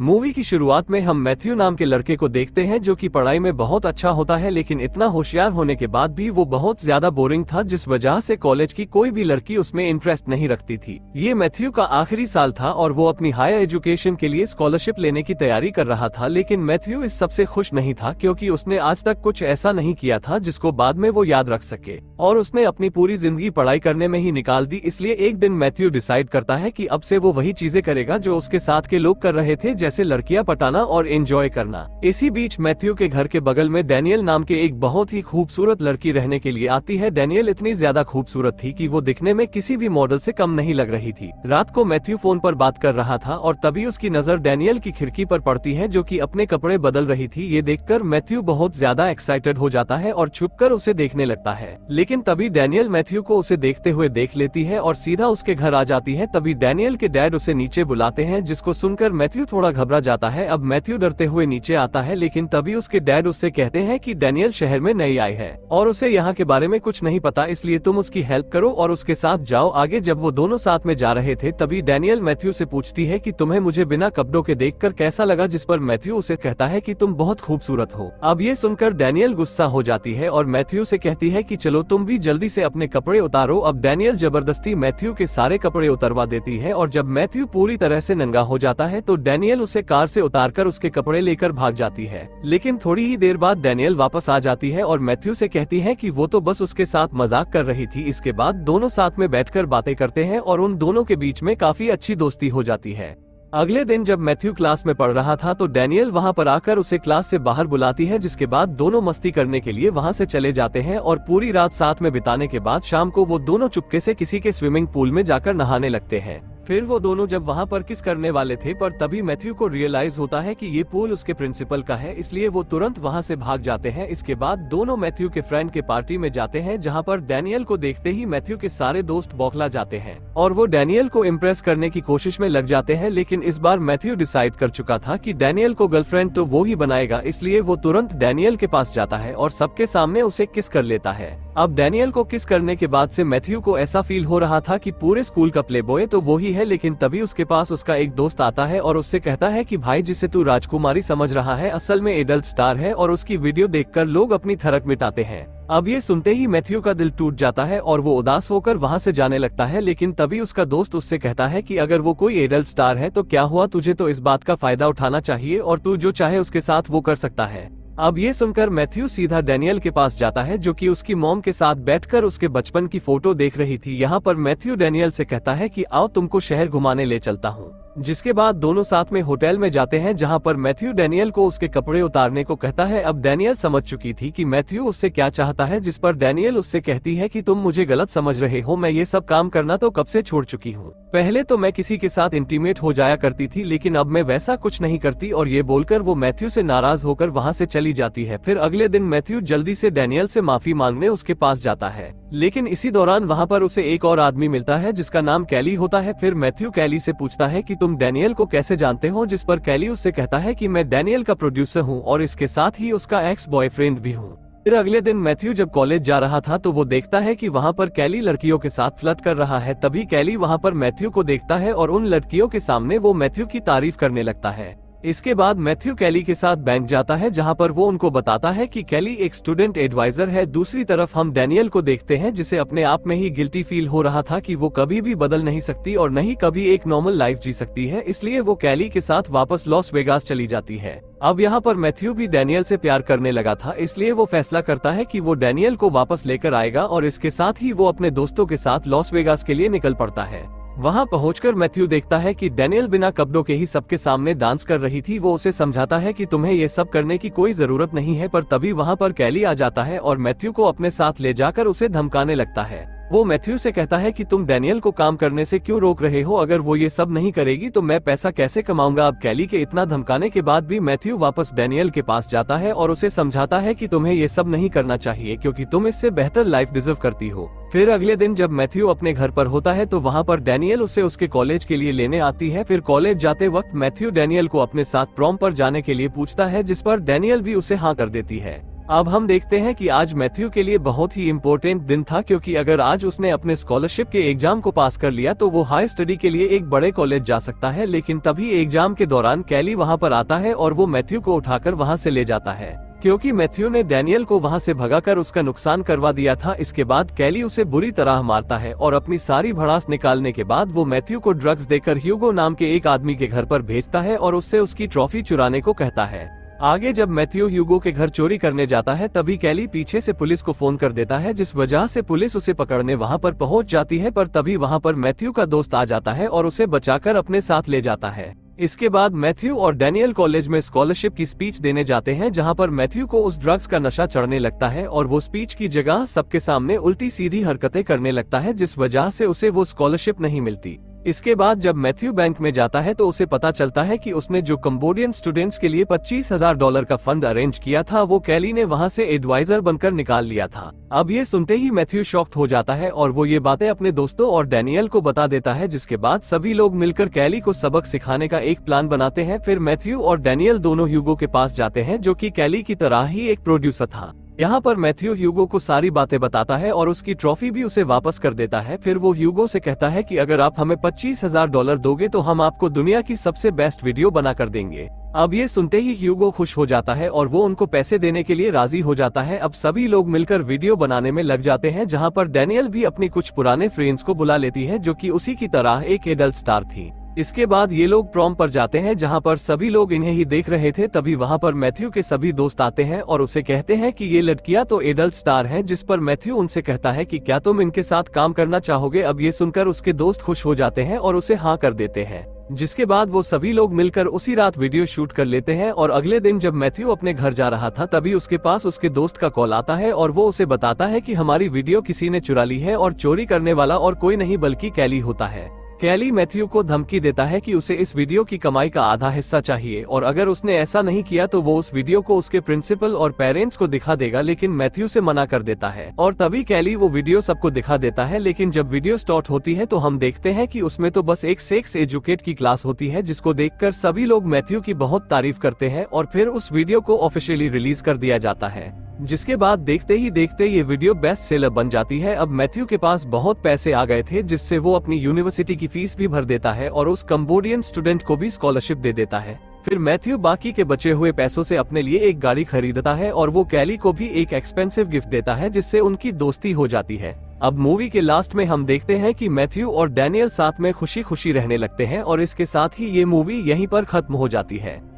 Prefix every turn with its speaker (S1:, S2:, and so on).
S1: movie की शुरुआत में हम मैथ्यू नाम के लड़के को देखते हैं जो कि पढ़ाई में बहुत अच्छा होता है लेकिन इतना होशियार होने के बाद भी वो बहुत ज्यादा बोरिंग था जिस वजह से कॉलेज की कोई भी लड़की उसमें इंटरेस्ट नहीं रखती थी ये मैथ्यू का आखिरी साल था और वो अपनी हायर एजुकेशन के लिए स्कॉलरशिप लेने की तैयारी कर रहा था लेकिन मैथ्यू इस सबसे खुश नहीं था क्यूँकी उसने आज तक कुछ ऐसा नहीं किया था जिसको बाद में वो याद रख सके और उसने अपनी पूरी जिंदगी पढ़ाई करने में ही निकाल दी इसलिए एक दिन मैथ्यू डिसाइड करता है की अब से वो वही चीजें करेगा जो उसके साथ के लोग कर रहे थे जैसे लड़कियां पटाना और एंजॉय करना इसी बीच मैथ्यू के घर के बगल में डेनियल नाम के एक बहुत ही खूबसूरत लड़की रहने के लिए आती है डेनियल इतनी ज्यादा खूबसूरत थी कि वो दिखने में किसी भी मॉडल से कम नहीं लग रही थी रात को मैथ्यू फोन पर बात कर रहा था और तभी उसकी नजर डेनियल की खिड़की पर पड़ती है जो की अपने कपड़े बदल रही थी ये देखकर मैथ्यू बहुत ज्यादा एक्साइटेड हो जाता है और छुप उसे देखने लगता है लेकिन तभी डेनियल मैथ्यू को उसे देखते हुए देख लेती है और सीधा उसके घर आ जाती है तभी डेनियल के डैड उसे नीचे बुलाते हैं जिसको सुनकर मैथ्यू थोड़ा घबरा जाता है अब मैथ्यू डरते हुए नीचे आता है लेकिन तभी उसके डैड उससे कहते हैं कि डेनियल शहर में नहीं आई है और उसे यहाँ के बारे में कुछ नहीं पता इसलिए तुम उसकी हेल्प करो और उसके साथ जाओ आगे जब वो दोनों साथ में जा रहे थे तभी डेनियल मैथ्यू ऐसी पूछती है की तुम्हें मुझे बिना कपड़ों के देख कैसा लगा जिस पर मैथ्यू उसे कहता है की तुम बहुत खूबसूरत हो अब ये सुनकर डेनियल गुस्सा हो जाती है और मैथ्यू ऐसी कहती है की चलो तुम भी जल्दी ऐसी अपने कपड़े उतारो अब डेनियल जबरदस्ती मैथ्यू के सारे कपड़े उतरवा देती है और जब मैथ्यू पूरी तरह से नंगा हो जाता है तो डेनियल उसे कार से उतारकर उसके कपड़े लेकर भाग जाती है लेकिन थोड़ी ही देर बाद डेनियल वापस आ जाती है और मैथ्यू से कहती है कि वो तो बस उसके साथ मजाक कर रही थी इसके बाद दोनों साथ में बैठकर बातें करते हैं और उन दोनों के बीच में काफी अच्छी दोस्ती हो जाती है अगले दिन जब मैथ्यू क्लास में पढ़ रहा था तो डेनियल वहां पर आकर उसे क्लास से बाहर बुलाती है जिसके बाद दोनों मस्ती करने के लिए वहां से चले जाते हैं और पूरी रात साथ में बिताने के बाद शाम को वो दोनों चुपके से किसी के स्विमिंग पूल में जाकर नहाने लगते हैं फिर वो दोनों जब वहाँ पर किस करने वाले थे पर तभी मैथ्यू को रियलाइज होता है कि ये पोल उसके प्रिंसिपल का है इसलिए वो तुरंत वहाँ से भाग जाते हैं इसके बाद दोनों मैथ्यू के फ्रेंड के पार्टी में जाते हैं जहाँ पर डैनियल को देखते ही मैथ्यू के सारे दोस्त बौखला जाते हैं और वो डैनियल को इम्प्रेस करने की कोशिश में लग जाते हैं लेकिन इस बार मैथ्यू डिसाइड कर चुका था की डैनियल को गर्लफ्रेंड तो वो ही बनाएगा इसलिए वो तुरंत डैनियल के पास जाता है और सबके सामने उसे किस कर लेता है अब डैनियल को किस करने के बाद से मैथ्यू को ऐसा फील हो रहा था कि पूरे स्कूल का प्लेबॉय तो वो ही है लेकिन तभी उसके पास उसका एक दोस्त आता है और उससे कहता है कि भाई जिसे तू राजकुमारी समझ रहा है असल में एडल्ट स्टार है और उसकी वीडियो देखकर लोग अपनी थरक मिटाते हैं अब ये सुनते ही मैथ्यू का दिल टूट जाता है और वो उदास होकर वहाँ से जाने लगता है लेकिन तभी उसका दोस्त उससे कहता है कि अगर वो कोई एडल्ट स्टार है तो क्या हुआ तुझे तो इस बात का फायदा उठाना चाहिए और तू जो चाहे उसके साथ वो कर सकता है अब ये सुनकर मैथ्यू सीधा डेनियल के पास जाता है जो कि उसकी मोम के साथ बैठकर उसके बचपन की फोटो देख रही थी यहाँ पर मैथ्यू डेनियल से कहता है कि आओ तुमको शहर घुमाने ले चलता हूँ जिसके बाद दोनों साथ में होटल में जाते हैं जहां पर मैथ्यू डेनियल को उसके कपड़े उतारने को कहता है अब डेनियल समझ चुकी थी कि मैथ्यू उससे क्या चाहता है जिस पर डैनियल उससे कहती है कि तुम मुझे गलत समझ रहे हो मैं ये सब काम करना तो कब से छोड़ चुकी हूँ पहले तो मैं किसी के साथ इंटीमेट हो जाया करती थी लेकिन अब मैं वैसा कुछ नहीं करती और ये बोलकर वो मैथ्यू ऐसी नाराज होकर वहाँ ऐसी चली जाती है फिर अगले दिन मैथ्यू जल्दी ऐसी डैनियल ऐसी माफी मांगने उसके पास जाता है लेकिन इसी दौरान वहाँ पर उसे एक और आदमी मिलता है जिसका नाम कैली होता है फिर मैथ्यू कैली से पूछता है की तुम तुम डेनियल को कैसे जानते हो जिस पर कैली उससे कहता है कि मैं डैनियल का प्रोड्यूसर हूँ और इसके साथ ही उसका एक्स बॉयफ्रेंड भी हूँ फिर अगले दिन मैथ्यू जब कॉलेज जा रहा था तो वो देखता है कि वहाँ पर कैली लड़कियों के साथ फ्लट कर रहा है तभी कैली वहाँ पर मैथ्यू को देखता है और उन लड़कियों के सामने वो मैथ्यू की तारीफ करने लगता है इसके बाद मैथ्यू कैली के साथ बैंक जाता है जहां पर वो उनको बताता है कि कैली एक स्टूडेंट एडवाइजर है दूसरी तरफ हम डैनियल को देखते हैं जिसे अपने आप में ही गिल्टी फील हो रहा था कि वो कभी भी बदल नहीं सकती और नहीं कभी एक नॉर्मल लाइफ जी सकती है इसलिए वो कैली के साथ वापस लॉस वेगास चली जाती है अब यहाँ पर मैथ्यू भी डैनियल से प्यार करने लगा था इसलिए वो फैसला करता है कि वो डैनियल को वापस लेकर आएगा और इसके साथ ही वो अपने दोस्तों के साथ लॉस वेगास के लिए निकल पड़ता है वहां पहुंचकर मैथ्यू देखता है कि डेनियल बिना कपड़ों के ही सबके सामने डांस कर रही थी वो उसे समझाता है कि तुम्हें ये सब करने की कोई जरूरत नहीं है पर तभी वहां पर कैली आ जाता है और मैथ्यू को अपने साथ ले जाकर उसे धमकाने लगता है वो मैथ्यू से कहता है कि तुम डेनियल को काम करने से क्यों रोक रहे हो अगर वो ये सब नहीं करेगी तो मैं पैसा कैसे कमाऊंगा अब कैली के इतना धमकाने के बाद भी मैथ्यू वापस डेनियल के पास जाता है और उसे समझाता है कि तुम्हें ये सब नहीं करना चाहिए क्योंकि तुम इससे बेहतर लाइफ डिजर्व करती हो फिर अगले दिन जब मैथ्यू अपने घर पर होता है तो वहाँ पर डेनियल उसे उसके कॉलेज के लिए लेने आती है फिर कॉलेज जाते वक्त मैथ्यू डेनियल को अपने साथ प्रॉम पर जाने के लिए पूछता है जिस पर डेनियल भी उसे हाँ कर देती है अब हम देखते हैं कि आज मैथ्यू के लिए बहुत ही इम्पोर्टेंट दिन था क्योंकि अगर आज उसने अपने स्कॉलरशिप के एग्जाम को पास कर लिया तो वो हाई स्टडी के लिए एक बड़े कॉलेज जा सकता है लेकिन तभी एग्जाम के दौरान कैली वहाँ पर आता है और वो मैथ्यू को उठाकर वहाँ से ले जाता है क्योंकि मैथ्यू ने डैनियल को वहां से भगाकर उसका नुकसान करवा दिया था इसके बाद कैली उसे बुरी तरह मारता है और अपनी सारी भड़ास निकालने के बाद वो मैथ्यू को ड्रग्स देकर ह्यूगो नाम के एक आदमी के घर पर भेजता है और उससे उसकी ट्रॉफी चुराने को कहता है आगे जब मैथ्यू ह्यूगो के घर चोरी करने जाता है तभी कैली पीछे से पुलिस को फोन कर देता है जिस वजह से पुलिस उसे पकड़ने वहां पर पहुंच जाती है पर तभी वहां पर मैथ्यू का दोस्त आ जाता है और उसे बचाकर अपने साथ ले जाता है इसके बाद मैथ्यू और डैनियल कॉलेज में स्कॉलरशिप की स्पीच देने जाते हैं जहां पर मैथ्यू को उस ड्रग्स का नशा चढ़ने लगता है और वो स्पीच की जगह सबके सामने उल्टी सीधी हरकतें करने लगता है जिस वजह से उसे वो स्कॉलरशिप नहीं मिलती इसके बाद जब मैथ्यू बैंक में जाता है तो उसे पता चलता है कि उसने जो कम्बोडियन स्टूडेंट्स के लिए पच्चीस हजार डॉलर का फंड अरेंज किया था वो कैली ने वहाँ से एडवाइजर बनकर निकाल लिया था अब ये सुनते ही मैथ्यू शॉक्ट हो जाता है और वो ये बातें अपने दोस्तों और डैनियल को बता देता है जिसके बाद सभी लोग मिलकर कैली को सबक सिखाने का एक प्लान बनाते हैं फिर मैथ्यू और डैनियल दोनों ह्यूगो के पास जाते हैं जो की कैली की तरह ही एक प्रोड्यूसर था यहाँ पर मैथ्यू ह्यूगो को सारी बातें बताता है और उसकी ट्रॉफी भी उसे वापस कर देता है फिर वो ह्यूगो से कहता है कि अगर आप हमें पच्चीस हजार डॉलर दोगे तो हम आपको दुनिया की सबसे बेस्ट वीडियो बना कर देंगे अब ये सुनते ही ह्यूगो खुश हो जाता है और वो उनको पैसे देने के लिए राजी हो जाता है अब सभी लोग मिलकर वीडियो बनाने में लग जाते हैं जहाँ पर डेनियल भी अपनी कुछ पुराने फ्रेंड्स को बुला लेती है जो की उसी की तरह एक एडल्ट स्टार थी इसके बाद ये लोग प्रॉम पर जाते हैं जहाँ पर सभी लोग इन्हें ही देख रहे थे तभी वहाँ पर मैथ्यू के सभी दोस्त आते हैं और उसे कहते हैं कि ये लड़कियां तो एडल्ट स्टार हैं जिस पर मैथ्यू उनसे कहता है कि क्या तुम इनके साथ काम करना चाहोगे अब ये सुनकर उसके दोस्त खुश हो जाते हैं और उसे हाँ कर देते हैं जिसके बाद वो सभी लोग मिलकर उसी रात वीडियो शूट कर लेते हैं और अगले दिन जब मैथ्यू अपने घर जा रहा था तभी उसके पास उसके दोस्त का कॉल आता है और वो उसे बताता है कि हमारी वीडियो किसी ने चुरा ली है और चोरी करने वाला और कोई नहीं बल्कि कैली होता है कैली मैथ्यू को धमकी देता है कि उसे इस वीडियो की कमाई का आधा हिस्सा चाहिए और अगर उसने ऐसा नहीं किया तो वो उस वीडियो को उसके प्रिंसिपल और पेरेंट्स को दिखा देगा लेकिन मैथ्यू से मना कर देता है और तभी कैली वो वीडियो सबको दिखा देता है लेकिन जब वीडियो स्टार्ट होती है तो हम देखते हैं की उसमें तो बस एक सेक्स एजुकेट की क्लास होती है जिसको देख सभी लोग मैथ्यू की बहुत तारीफ करते हैं और फिर उस वीडियो को ऑफिशियली रिलीज कर दिया जाता है जिसके बाद देखते ही देखते ये वीडियो बेस्ट सेलर बन जाती है अब मैथ्यू के पास बहुत पैसे आ गए थे जिससे वो अपनी यूनिवर्सिटी की फीस भी भर देता है और उस कम्बोडियन स्टूडेंट को भी स्कॉलरशिप दे देता है फिर मैथ्यू बाकी के बचे हुए पैसों से अपने लिए एक गाड़ी खरीदता है और वो कैली को भी एक एक्सपेंसिव गिफ्ट देता है जिससे उनकी दोस्ती हो जाती है अब मूवी के लास्ट में हम देखते हैं कि मैथ्यू और डैनियल साथ में खुशी खुशी रहने लगते हैं और इसके साथ ही ये मूवी यहीं पर खत्म हो जाती है